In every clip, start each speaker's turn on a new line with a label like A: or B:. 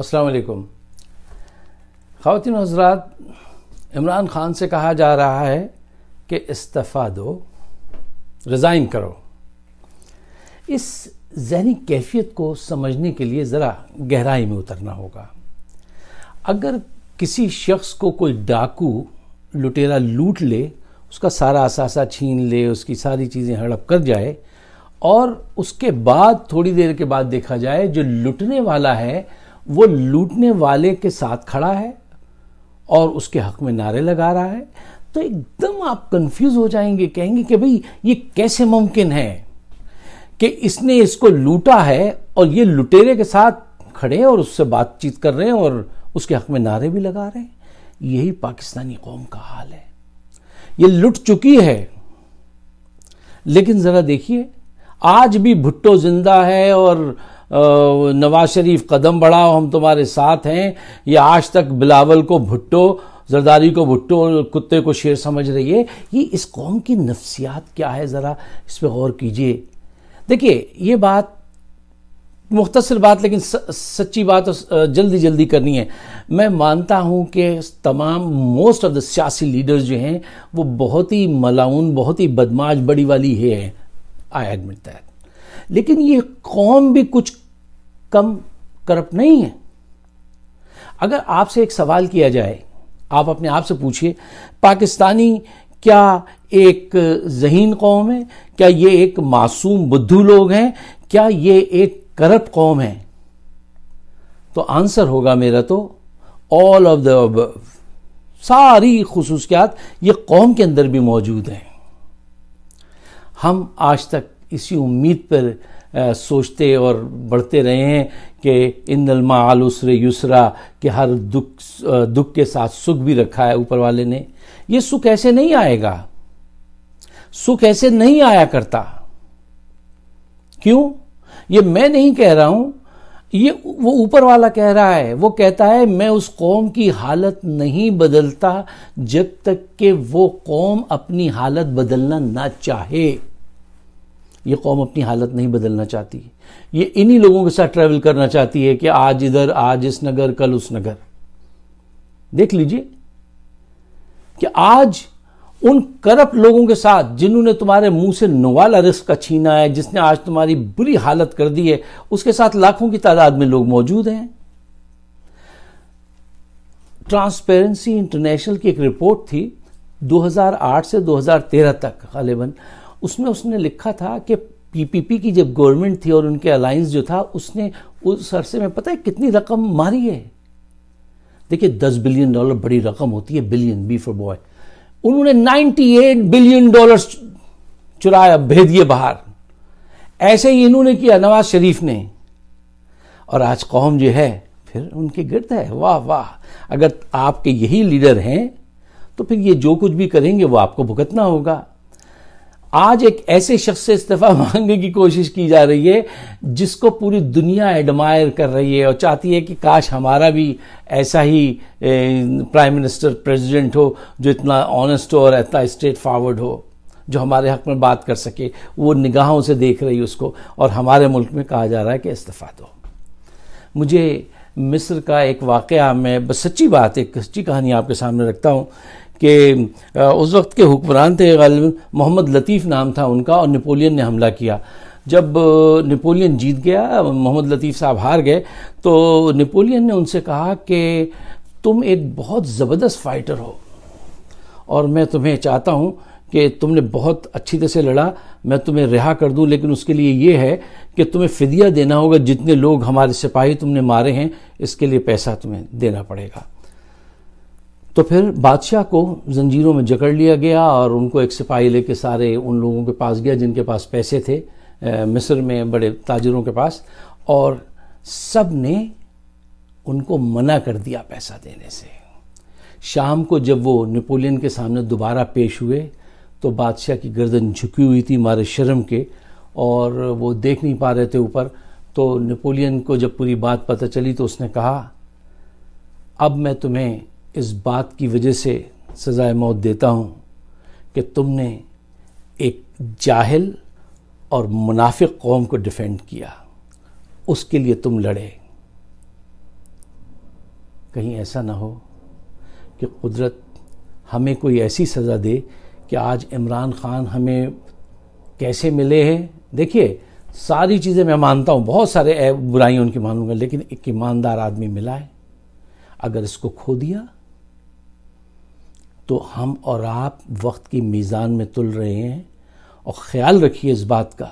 A: असलकुम खातिन हजरात इमरान ख़ान से कहा जा रहा है कि इस्तीफ़ा दो रिज़ाइन करो इस जहनी कैफियत को समझने के लिए ज़रा गहराई में उतरना होगा अगर किसी शख्स को कोई डाकू लुटेरा लूट ले उसका सारा असासा छीन ले उसकी सारी चीज़ें हड़प कर जाए और उसके बाद थोड़ी देर के बाद देखा जाए जो लुटने वाला है वो लूटने वाले के साथ खड़ा है और उसके हक में नारे लगा रहा है तो एकदम आप कंफ्यूज हो जाएंगे कहेंगे कि भाई ये कैसे मुमकिन है कि इसने इसको लूटा है और ये लुटेरे के साथ खड़े हैं और उससे बातचीत कर रहे हैं और उसके हक में नारे भी लगा रहे हैं यही पाकिस्तानी कौम का हाल है ये लुट चुकी है लेकिन जरा देखिए आज भी भुट्टो जिंदा है और नवाज शरीफ कदम बढ़ाओ हम तुम्हारे साथ हैं ये आज तक बिलावल को भुट्टो जरदारी को भुट्टो और कुत्ते को शेर समझ रही है ये इस कौम की नफ्सियात क्या है ज़रा इस पर गौर कीजिए देखिए ये बात मुख्तसर बात लेकिन सच्ची बात तो, जल्दी जल्दी करनी है मैं मानता हूं कि तमाम मोस्ट ऑफ द सियासी लीडर्स जो हैं वो बहुत ही मलाउन बहुत ही बदमाश बड़ी वाली है आई एडमिट दैट लेकिन ये कौम भी कुछ कम करप्ट नहीं है अगर आपसे एक सवाल किया जाए आप अपने आप से पूछिए पाकिस्तानी क्या एक जहीन कौम है क्या ये एक मासूम बुद्धू लोग हैं क्या ये एक करप्ट कौम है तो आंसर होगा मेरा तो ऑल ऑफ द सारी खसूसियात ये कौम के अंदर भी मौजूद हैं हम आज तक इसी उम्मीद पर आ, सोचते और बढ़ते रहे हैं कि इन नलमा आलूसरे युसरा के हर दुख दुख के साथ सुख भी रखा है ऊपर वाले ने ये सुख ऐसे नहीं आएगा सुख ऐसे नहीं आया करता क्यों ये मैं नहीं कह रहा हूं ये वो ऊपर वाला कह रहा है वो कहता है मैं उस कौम की हालत नहीं बदलता जब तक कि वो कौम अपनी हालत बदलना ना चाहे ये कौम अपनी हालत नहीं बदलना चाहती ये इन्हीं लोगों के साथ ट्रैवल करना चाहती है कि आज इधर आज इस नगर कल उस नगर देख लीजिए कि आज उन करप्ट लोगों के साथ जिन्होंने तुम्हारे मुंह से नवाला रिस्क का छीना है जिसने आज तुम्हारी बुरी हालत कर दी है उसके साथ लाखों की तादाद में लोग मौजूद हैं ट्रांसपेरेंसी इंटरनेशनल की एक रिपोर्ट थी 2008 से 2013 तक गालिबन उसमें उसने लिखा था कि पीपीपी की जब गवर्नमेंट थी और उनके अलायंस जो था उसने उस अरसे में पता है कितनी रकम मारी है देखिए दस बिलियन डॉलर बड़ी रकम होती है बिलियन बी फॉर बॉय उन्होंने 98 बिलियन डॉलर चुराया भेदिए बाहर ऐसे ही इन्होंने किया नवाज शरीफ ने और आज कौम जो है फिर उनके गिरद है वाह वाह अगर आपके यही लीडर हैं तो फिर ये जो कुछ भी करेंगे वो आपको भुगतना होगा आज एक ऐसे शख्स से इस्तीफा मांगने की कोशिश की जा रही है जिसको पूरी दुनिया एडमायर कर रही है और चाहती है कि काश हमारा भी ऐसा ही प्राइम मिनिस्टर प्रेसिडेंट हो जो इतना ऑनेस्ट हो और इतना स्ट्रेट फॉरवर्ड हो जो हमारे हक में बात कर सके वो निगाहों से देख रही उसको और हमारे मुल्क में कहा जा रहा है कि इस्तीफा दो मुझे मिस्र का एक वाक़ मैं सच्ची बात एक सच्ची कहानी आपके सामने रखता हूँ कि उस वक्त के हुक्मरान थे मोहम्मद लतीफ़ नाम था उनका और नेपोलियन ने हमला किया जब नेपोलियन जीत गया मोहम्मद लतीफ़ साहब हार गए तो नेपोलियन ने उनसे कहा कि तुम एक बहुत ज़बरदस्त फाइटर हो और मैं तुम्हें चाहता हूँ कि तुमने बहुत अच्छी तरह से लड़ा मैं तुम्हें रिहा कर दूं लेकिन उसके लिए ये है कि तुम्हें फ़िदिया देना होगा जितने लोग हमारे सिपाही तुमने मारे हैं इसके लिए पैसा तुम्हें देना पड़ेगा तो फिर बादशाह को जंजीरों में जकड़ लिया गया और उनको एक सिपाही लेके सारे उन लोगों के पास गया जिनके पास पैसे थे मिस्र में बड़े ताजरों के पास और सब ने उनको मना कर दिया पैसा देने से शाम को जब वो नेपोलियन के सामने दोबारा पेश हुए तो बादशाह की गर्दन झुकी हुई थी मारे शर्म के और वो देख नहीं पा रहे थे ऊपर तो नेपोलियन को जब पूरी बात पता चली तो उसने कहा अब मैं तुम्हें इस बात की वजह से सज़ाए मौत देता हूँ कि तुमने एक जाहिल और मुनाफिक कौम को डिफेंड किया उसके लिए तुम लड़े कहीं ऐसा ना हो कि कुदरत हमें कोई ऐसी सज़ा दे कि आज इमरान ख़ान हमें कैसे मिले हैं देखिए सारी चीज़ें मैं मानता हूँ बहुत सारे बुराइयाँ उनकी मानूंगा लेकिन एक ईमानदार आदमी मिला है अगर इसको खो दिया तो हम और आप वक्त की मीज़ान में तुल रहे हैं और ख्याल रखिए इस बात का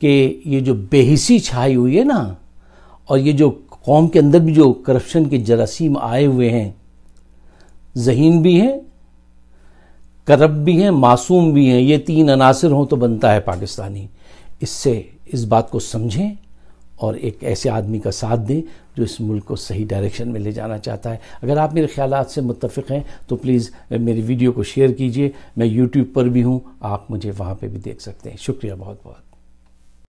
A: कि ये जो बेहिसी छाई हुई है ना और ये जो कौम के अंदर भी जो करप्शन के जरासीम आए हुए हैं जहीन भी हैं करप भी हैं मासूम भी हैं ये तीन अनासर हों तो बनता है पाकिस्तानी इससे इस बात को समझें और एक ऐसे आदमी का साथ दें जो इस मुल्क को सही डायरेक्शन में ले जाना चाहता है अगर आप मेरे ख्याल से मुतफ़ हैं तो प्लीज़ मेरी वीडियो को शेयर कीजिए मैं यूट्यूब पर भी हूँ आप मुझे वहाँ पर भी देख सकते हैं शुक्रिया बहुत बहुत